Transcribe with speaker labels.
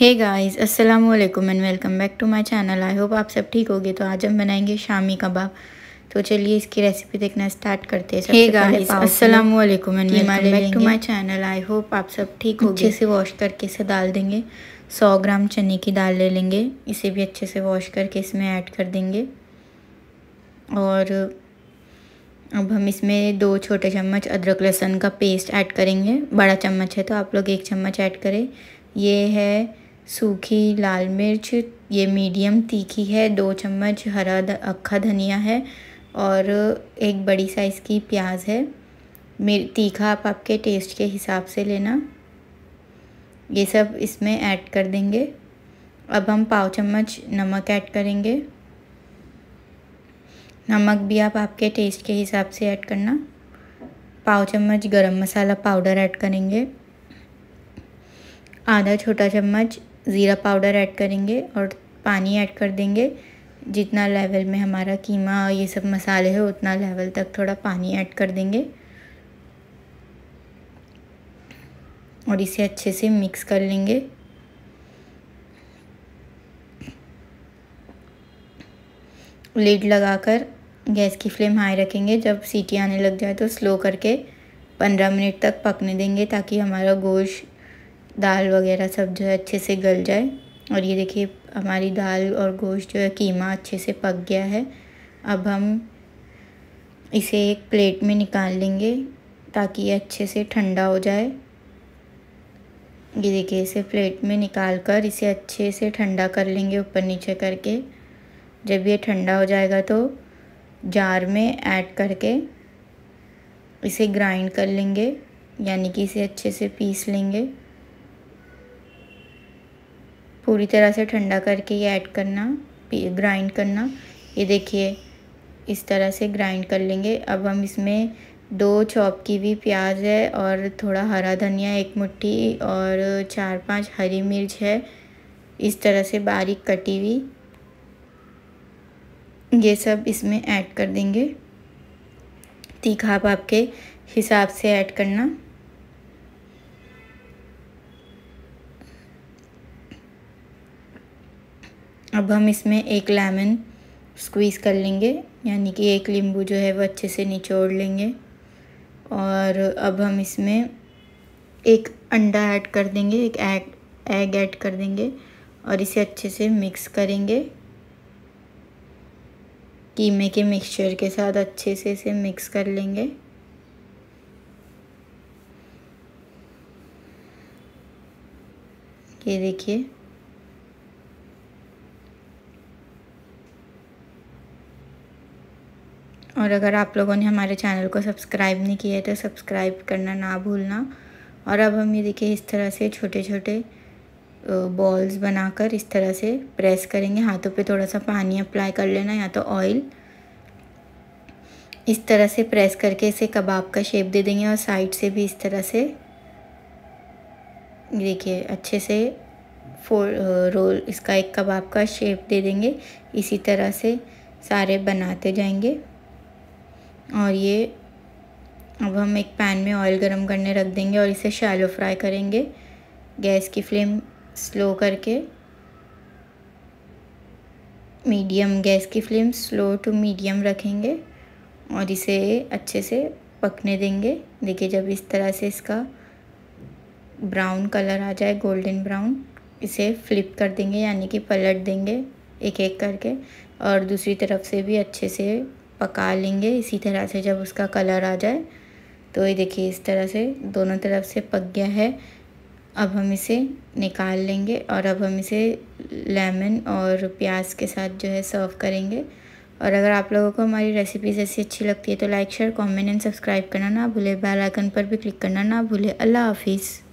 Speaker 1: हे guys अस्सलाम वालेकुम and welcome back to my channel I hope आप सब ठीक होगे तो आज हम बनाएंगे शामी कबाब तो चलिए इसकी रेसिपी देखना स्टार्ट करते हैं हे गाइस अस्सलाम वालेकुम and welcome back to my channel I hope आप सब ठीक होगे अच्छे से वॉश करके इसे डाल देंगे सौ ग्राम चने की दाल ले लेंगे इसे भी अच्छे से वॉश करके इसमें ऐड कर देंगे और अब हम इसमें दो छोटे चम्मच अदरक लहसुन का पेस्ट ऐड करेंगे बड़ा चम्मच है तो आप लोग एक चम्मच ऐड करें ये है सूखी लाल मिर्च ये मीडियम तीखी है दो चम्मच हरा अक्खा धनिया है और एक बड़ी साइज़ की प्याज है मिर तीखा आप आपके टेस्ट के हिसाब से लेना ये सब इसमें ऐड कर देंगे अब हम पाव चम्मच नमक ऐड करेंगे नमक भी आप आपके टेस्ट के हिसाब से ऐड करना पाव चम्मच गरम मसाला पाउडर ऐड करेंगे आधा छोटा चम्मच ज़ीरा पाउडर ऐड करेंगे और पानी ऐड कर देंगे जितना लेवल में हमारा कीमा और ये सब मसाले हैं उतना लेवल तक थोड़ा पानी ऐड कर देंगे और इसे अच्छे से मिक्स कर लेंगे लीड लगाकर गैस की फ्लेम हाई रखेंगे जब सीटी आने लग जाए तो स्लो करके पंद्रह मिनट तक पकने देंगे ताकि हमारा गोश्त दाल वगैरह सब जो है अच्छे से गल जाए और ये देखिए हमारी दाल और गोश्त जो है कीमा अच्छे से पक गया है अब हम इसे एक प्लेट में निकाल लेंगे ताकि ये अच्छे से ठंडा हो जाए ये देखिए इसे प्लेट में निकाल कर इसे अच्छे से ठंडा कर लेंगे ऊपर नीचे करके जब ये ठंडा हो जाएगा तो जार में ऐड करके इसे ग्राइंड कर लेंगे यानी कि इसे अच्छे से पीस लेंगे पूरी तरह से ठंडा करके ये ऐड करना ग्राइंड करना ये देखिए इस तरह से ग्राइंड कर लेंगे अब हम इसमें दो चॉप की भी प्याज है और थोड़ा हरा धनिया एक मुट्ठी और चार पांच हरी मिर्च है इस तरह से बारीक कटी हुई ये सब इसमें ऐड कर देंगे तीखा आप आपके हिसाब से ऐड करना अब हम इसमें एक लेमन स्क्वीज़ कर लेंगे यानी कि एक नींबू जो है वो अच्छे से निचोड़ लेंगे और अब हम इसमें एक अंडा ऐड कर देंगे एक एग एग ऐड कर देंगे और इसे अच्छे से मिक्स करेंगे कीमे के मिक्सचर के साथ अच्छे से इसे मिक्स कर लेंगे ये देखिए और अगर आप लोगों ने हमारे चैनल को सब्सक्राइब नहीं किया है तो सब्सक्राइब करना ना भूलना और अब हम ये देखिए इस तरह से छोटे छोटे बॉल्स बनाकर इस तरह से प्रेस करेंगे हाथों पे थोड़ा सा पानी अप्लाई कर लेना या तो ऑयल इस तरह से प्रेस करके इसे कबाब का शेप दे देंगे और साइड से भी इस तरह से देखिए अच्छे से फोर रोल इसका एक कबाब का शेप दे देंगे इसी तरह से सारे बनाते जाएंगे और ये अब हम एक पैन में ऑयल गरम करने रख देंगे और इसे शैलो फ्राई करेंगे गैस की फ्लेम स्लो करके मीडियम गैस की फ्लेम स्लो टू मीडियम रखेंगे और इसे अच्छे से पकने देंगे देखिए जब इस तरह से इसका ब्राउन कलर आ जाए गोल्डन ब्राउन इसे फ्लिप कर देंगे यानी कि पलट देंगे एक एक करके और दूसरी तरफ से भी अच्छे से पका लेंगे इसी तरह से जब उसका कलर आ जाए तो ये देखिए इस तरह से दोनों तरफ से पक गया है अब हम इसे निकाल लेंगे और अब हम इसे लेमन और प्याज के साथ जो है सर्व करेंगे और अगर आप लोगों को हमारी रेसिपीज ऐसी अच्छी लगती है तो like share comment and subscribe करना ना भूले बेल आइकन पर भी क्लिक करना ना भूले अल्लाह हाफिज़